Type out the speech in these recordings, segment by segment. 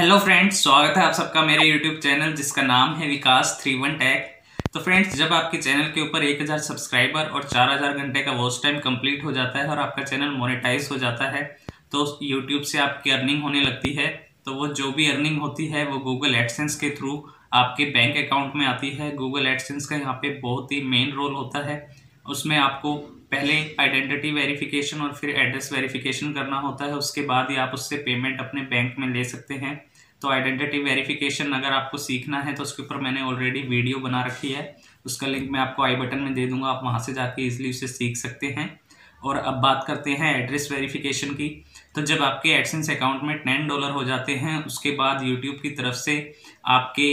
hello friends स्वागत है आप सबका मेरे यूट्यूब चैनल जिसका नाम है विकास थ्री वन टैक तो फ्रेंड्स जब आपके चैनल के ऊपर 1000 सब्सक्राइबर और 4000 घंटे का वॉच टाइम कंप्लीट हो जाता है और आपका चैनल मोनेटाइज हो जाता है तो यूट्यूब से आपकी अर्निंग होने लगती है तो वो जो भी अर्निंग होती है वो गूगल एडसेंस के थ्रू आपके बैंक अकाउंट में आती है गूगल एडसेंस का यहाँ पर बहुत ही मेन रोल होता है उसमें आपको पहले आइडेंटिटी वेरिफिकेशन और फिर एड्रेस वेरिफिकेशन करना होता है उसके बाद ही आप उससे पेमेंट अपने बैंक में ले सकते हैं तो आइडेंटिटी वेरिफिकेशन अगर आपको सीखना है तो उसके ऊपर मैंने ऑलरेडी वीडियो बना रखी है उसका लिंक मैं आपको आई बटन में दे दूंगा आप वहाँ से जाके ईजिली उसे सीख सकते हैं और अब बात करते हैं एड्रेस वेरिफिकेशन की तो जब आपके एडसेंस अकाउंट में टेन डॉलर हो जाते हैं उसके बाद यूट्यूब की तरफ से आपके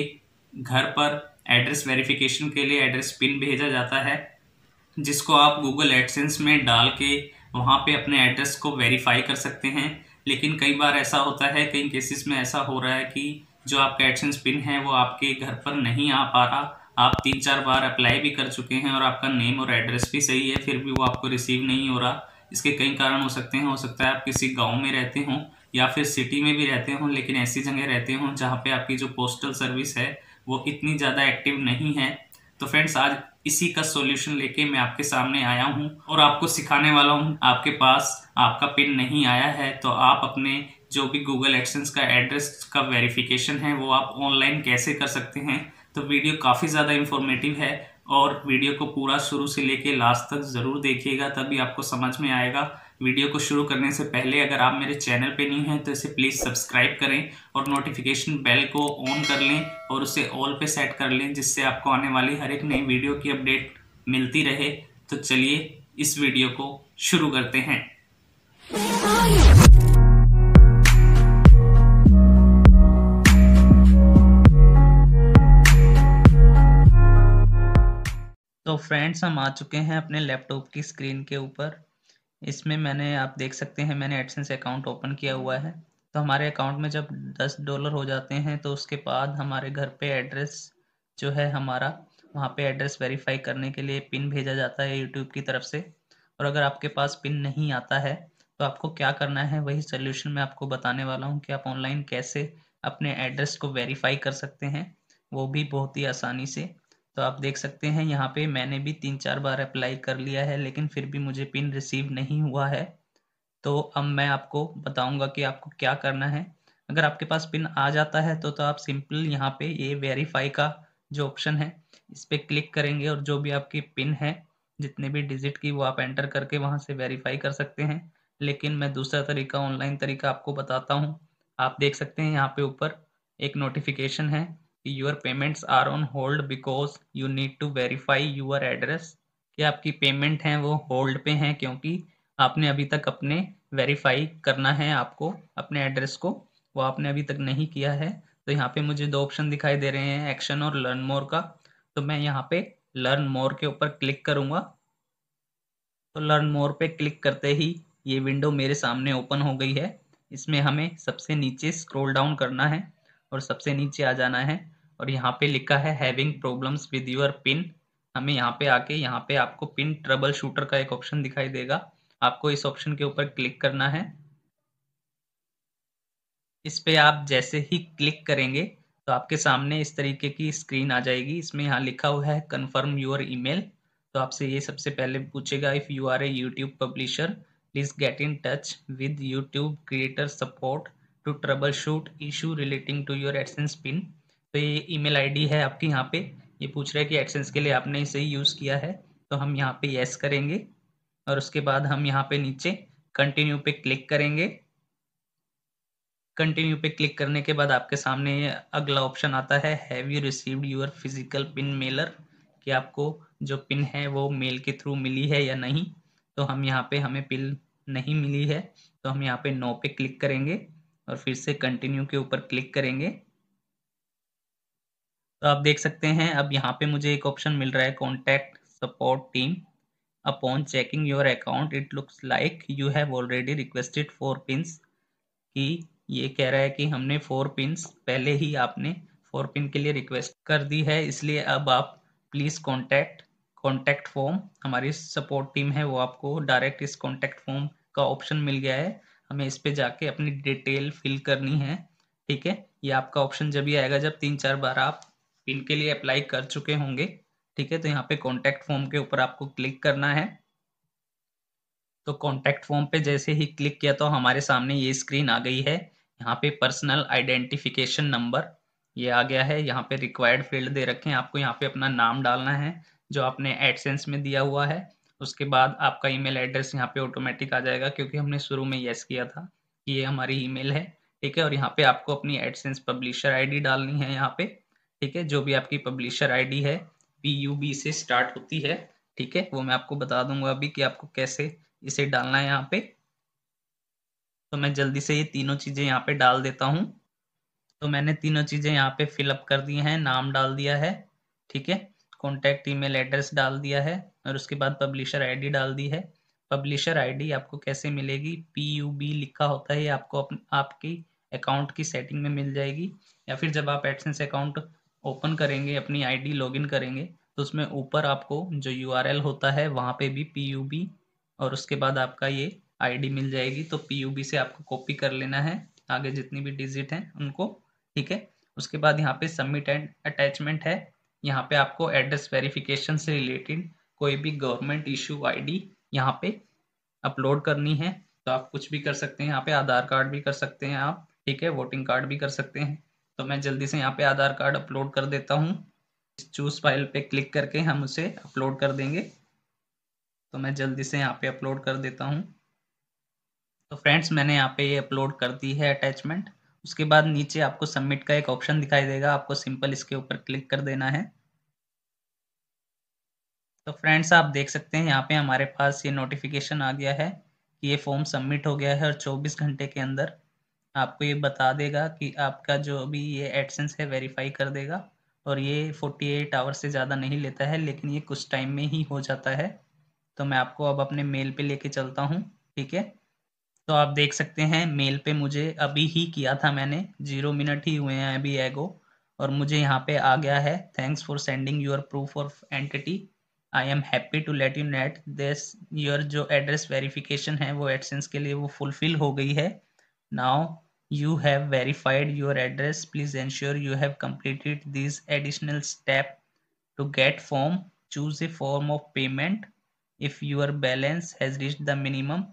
घर पर एड्रेस वेरिफिकेशन के लिए एड्रेस पिन भेजा जाता है जिसको आप गूगल एडसेंस में डाल के वहाँ पे अपने एड्रेस को वेरीफाई कर सकते हैं लेकिन कई बार ऐसा होता है कई केसेस में ऐसा हो रहा है कि जो आपका एडसेंस पिन है वो आपके घर पर नहीं आ पा रहा आप तीन चार बार अप्लाई भी कर चुके हैं और आपका नेम और एड्रेस भी सही है फिर भी वो आपको रिसीव नहीं हो रहा इसके कई कारण हो सकते हैं हो सकता है आप किसी गांव में रहते हों या फिर सिटी में भी रहते हों लेकिन ऐसी जगह रहते हों जहाँ पे आपकी जो पोस्टल सर्विस है वो इतनी ज़्यादा एक्टिव नहीं है तो फ्रेंड्स आज इसी का सॉल्यूशन लेके मैं आपके सामने आया हूँ और आपको सिखाने वाला हूँ आपके पास आपका पिन नहीं आया है तो आप अपने जो भी गूगल एक्सेंस का एड्रेस का वेरिफिकेशन है वो आप ऑनलाइन कैसे कर सकते हैं तो वीडियो काफ़ी ज़्यादा इन्फॉर्मेटिव है और वीडियो को पूरा शुरू से लेके लास्ट तक ज़रूर देखिएगा तभी आपको समझ में आएगा वीडियो को शुरू करने से पहले अगर आप मेरे चैनल पे नहीं हैं तो इसे प्लीज़ सब्सक्राइब करें और नोटिफिकेशन बेल को ऑन कर लें और उसे ऑल पे सेट कर लें जिससे आपको आने वाली हर एक नई वीडियो की अपडेट मिलती रहे तो चलिए इस वीडियो को शुरू करते हैं तो फ्रेंड्स हम आ चुके हैं अपने लैपटॉप की स्क्रीन के ऊपर इसमें मैंने आप देख सकते हैं मैंने एडसेंस अकाउंट ओपन किया हुआ है तो हमारे अकाउंट में जब दस डॉलर हो जाते हैं तो उसके बाद हमारे घर पे एड्रेस जो है हमारा वहाँ पे एड्रेस वेरीफाई करने के लिए पिन भेजा जाता है यूट्यूब की तरफ से और अगर आपके पास पिन नहीं आता है तो आपको क्या करना है वही सोल्यूशन मैं आपको बताने वाला हूँ कि आप ऑनलाइन कैसे अपने एड्रेस को वेरीफाई कर सकते हैं वो भी बहुत ही आसानी से तो आप देख सकते हैं यहाँ पे मैंने भी तीन चार बार अप्लाई कर लिया है लेकिन फिर भी मुझे पिन रिसीव नहीं हुआ है तो अब मैं आपको बताऊंगा कि आपको क्या करना है अगर आपके पास पिन आ जाता है तो तो आप सिंपल यहाँ पे ये वेरीफाई का जो ऑप्शन है इस पर क्लिक करेंगे और जो भी आपकी पिन है जितने भी डिजिट की वो आप एंटर करके वहाँ से वेरीफाई कर सकते हैं लेकिन मैं दूसरा तरीका ऑनलाइन तरीका आपको बताता हूँ आप देख सकते हैं यहाँ पे ऊपर एक नोटिफिकेशन है कि your payments are on hold because you need to verify your address कि आपकी पेमेंट हैं वो होल्ड पे हैं क्योंकि आपने अभी तक अपने वेरीफाई करना है आपको अपने एड्रेस को वो आपने अभी तक नहीं किया है तो यहाँ पे मुझे दो ऑप्शन दिखाई दे रहे हैं एक्शन और लर्न मोर का तो मैं यहाँ पे लर्न मोर के ऊपर क्लिक करूंगा तो लर्न मोर पे क्लिक करते ही ये विंडो मेरे सामने ओपन हो गई है इसमें हमें सबसे नीचे स्क्रॉल डाउन करना है और सबसे नीचे आ जाना है और यहाँ पे लिखा है having problems with your PIN हमें यहाँ पे आके यहाँ पे आपको पिन ट्रबल शूटर का एक ऑप्शन दिखाई देगा आपको इस ऑप्शन के ऊपर क्लिक करना है इस पे आप जैसे ही क्लिक करेंगे तो आपके सामने इस तरीके की स्क्रीन आ जाएगी इसमें यहाँ लिखा हुआ है कन्फर्म योर ईमेल तो आपसे ये सबसे पहले पूछेगा if you are a YouTube publisher please get in touch with YouTube creator support to troubleshoot issue relating to your AdSense PIN तो ये ईमेल आईडी है आपके यहाँ पे ये पूछ रहा है कि एक्सेंस के लिए आपने इसे यूज़ किया है तो हम यहाँ पे येस करेंगे और उसके बाद हम यहाँ पे नीचे कंटिन्यू पे क्लिक करेंगे कंटिन्यू पे क्लिक करने के बाद आपके सामने अगला ऑप्शन आता है have you received your physical PIN mailer कि आपको जो पिन है वो मेल के थ्रू मिली है या नहीं तो हम यहाँ पे हमें पिन नहीं मिली है तो हम यहाँ पे नो पे क्लिक करेंगे और फिर से कंटिन्यू के ऊपर क्लिक करेंगे तो आप देख सकते हैं अब यहाँ पे मुझे एक ऑप्शन मिल रहा है contact support team upon checking your account it looks like you have already requested four PINs कि ये कह रहा है कि हमने फोर पिंस पहले ही आपने फोर पिन के लिए रिक्वेस्ट कर दी है इसलिए अब आप प्लीज़ कॉन्टैक्ट कॉन्टैक्ट फॉर्म हमारी सपोर्ट टीम है वो आपको डायरेक्ट इस कॉन्टैक्ट फॉर्म का ऑप्शन मिल गया है हमें इस पर जाके अपनी डिटेल फिल करनी है ठीक है ये आपका ऑप्शन जब ही आएगा जब तीन चार बार आप इनके लिए अप्लाई कर चुके होंगे ठीक है तो यहाँ पे कॉन्टैक्ट फॉर्म के ऊपर आपको क्लिक करना है तो कॉन्टैक्ट फॉर्म पे जैसे ही क्लिक किया तो हमारे सामने ये स्क्रीन आ गई है यहाँ पे पर्सनल आइडेंटिफिकेशन नंबर ये आ गया है यहाँ पे रिक्वायर्ड फील्ड दे रखे हैं आपको यहाँ पे अपना नाम डालना है जो आपने एडसेंस में दिया हुआ है उसके बाद आपका ईमेल एड्रेस यहाँ पे ऑटोमेटिक आ जाएगा क्योंकि हमने शुरू में येस किया था कि ये हमारी ईमेल है ठीक है और यहाँ पे आपको अपनी एडसेंस पब्लिशर आईडी डालनी है यहाँ पे ठीक है जो भी आपकी पब्लिशर आईडी है पी यू बी से स्टार्ट होती है ठीक है वो मैं आपको बता दूंगा अभी कि आपको कैसे इसे डालना है यहाँ पे तो मैं जल्दी से ये तीनों चीज़ें यहाँ पे डाल देता हूँ तो मैंने तीनों चीज़ें यहाँ पे फिलअप कर दी हैं नाम डाल दिया है ठीक है कॉन्टेक्ट ईमेल एड्रेस डाल दिया है और उसके बाद पब्लिशर आई डाल दी है पब्लिशर आई आपको कैसे मिलेगी पी यू बी लिखा होता है आपको आपकी अकाउंट की सेटिंग में मिल जाएगी या फिर जब आप एडसेंस अकाउंट ओपन करेंगे अपनी आईडी लॉगिन करेंगे तो उसमें ऊपर आपको जो यूआरएल होता है वहाँ पे भी बी और उसके बाद आपका ये आईडी मिल जाएगी तो बी से आपको कॉपी कर लेना है आगे जितनी भी डिजिट हैं उनको ठीक है उसके बाद यहाँ पे सबमिट एंड अटैचमेंट है यहाँ पे आपको एड्रेस वेरिफिकेशन से रिलेटेड कोई भी गवर्नमेंट इशू आईडी यहाँ पे अपलोड करनी है तो आप कुछ भी कर सकते हैं यहाँ पे आधार कार्ड भी कर सकते हैं आप ठीक है वोटिंग कार्ड भी कर सकते हैं तो मैं जल्दी से यहाँ पे आधार कार्ड अपलोड कर देता हूँ चूज फाइल पे क्लिक करके हम उसे अपलोड कर देंगे तो मैं जल्दी से यहाँ पे अपलोड कर देता हूँ तो फ्रेंड्स मैंने यहाँ पे ये अपलोड कर दी है अटैचमेंट उसके बाद नीचे आपको सबमिट का एक ऑप्शन दिखाई देगा आपको सिंपल इसके ऊपर क्लिक कर देना है तो फ्रेंड्स आप देख सकते हैं यहाँ पे हमारे पास ये नोटिफिकेशन आ गया है कि ये फॉर्म सबमिट हो गया है और 24 घंटे के अंदर आपको ये बता देगा कि आपका जो भी ये एडसेंस है वेरीफाई कर देगा और ये 48 आवर से ज़्यादा नहीं लेता है लेकिन ये कुछ टाइम में ही हो जाता है तो मैं आपको अब अपने मेल पे लेके चलता हूँ ठीक है तो आप देख सकते हैं मेल पे मुझे अभी ही किया था मैंने जीरो मिनट ही हुए हैं अभी एगो और मुझे यहाँ पे आ गया है thanks for sending your proof of entity I am happy to let you net this your जो एड्रेस वेरिफिकेशन है वो एडसेंस के लिए वो फुलफिल हो गई है now you have verified your address please ensure you have completed this additional step to get form choose a form of payment if your balance has reached the minimum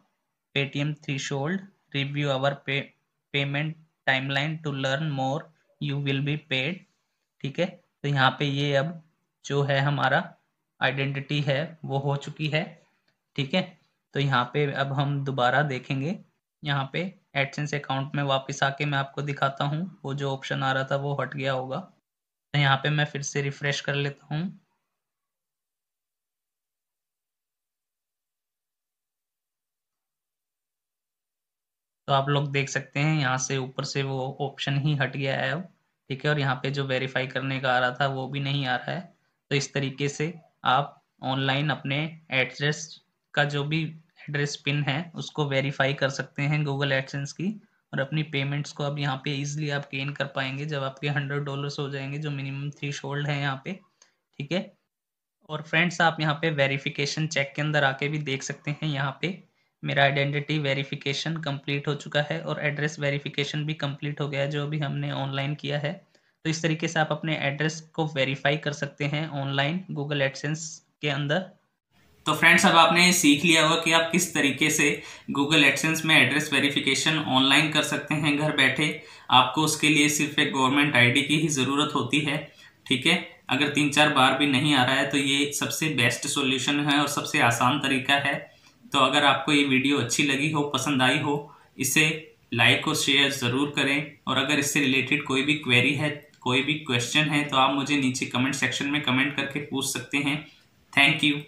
paytm threshold review our pay, payment timeline to learn more you will be paid ठीक है तो यहाँ पे ये अब जो है हमारा आइडेंटिटी है वो हो चुकी है ठीक है तो यहाँ पे अब हम दोबारा देखेंगे यहाँ पे एडसेंस अकाउंट में वापस आके मैं आपको दिखाता हूँ वो जो ऑप्शन आ रहा था वो हट गया होगा तो यहाँ पे मैं फिर से रिफ्रेश कर लेता हूँ तो आप लोग देख सकते हैं यहाँ से ऊपर से वो ऑप्शन ही हट गया है अब ठीक है और यहाँ पे जो वेरीफाई करने का आ रहा था वो भी नहीं आ रहा है तो इस तरीके से आप ऑनलाइन अपने एड्रेस का जो भी एड्रेस पिन है उसको वेरीफाई कर सकते हैं गूगल एडसेंस की और अपनी पेमेंट्स को अब यहाँ पे इजीली आप गेन कर पाएंगे जब आपके हंड्रेड डॉलर्स हो जाएंगे जो मिनिमम थ्री शोल्ड है यहाँ पे ठीक है और फ्रेंड्स आप यहाँ पे वेरिफिकेशन चेक के अंदर आके भी देख सकते हैं यहाँ पे मेरा आइडेंटिटी वेरिफिकेशन कंप्लीट हो चुका है और एड्रेस वेरिफिकेशन भी कंप्लीट हो गया है जो अभी हमने ऑनलाइन किया है तो इस तरीके से आप अपने एड्रेस को वेरीफाई कर सकते हैं ऑनलाइन गूगल एडसेंस के अंदर तो फ्रेंड्स अब आपने सीख लिया होगा कि आप किस तरीके से गूगल एडसेंस में एड्रेस वेरिफिकेशन ऑनलाइन कर सकते हैं घर बैठे आपको उसके लिए सिर्फ एक गवर्नमेंट आईडी की ही ज़रूरत होती है ठीक है अगर तीन चार बार भी नहीं आ रहा है तो ये सबसे बेस्ट सॉल्यूशन है और सबसे आसान तरीका है तो अगर आपको ये वीडियो अच्छी लगी हो पसंद आई हो इसे लाइक और शेयर ज़रूर करें और अगर इससे रिलेटेड कोई भी क्वेरी है कोई भी क्वेश्चन है तो आप मुझे नीचे कमेंट सेक्शन में कमेंट करके पूछ सकते हैं थैंक यू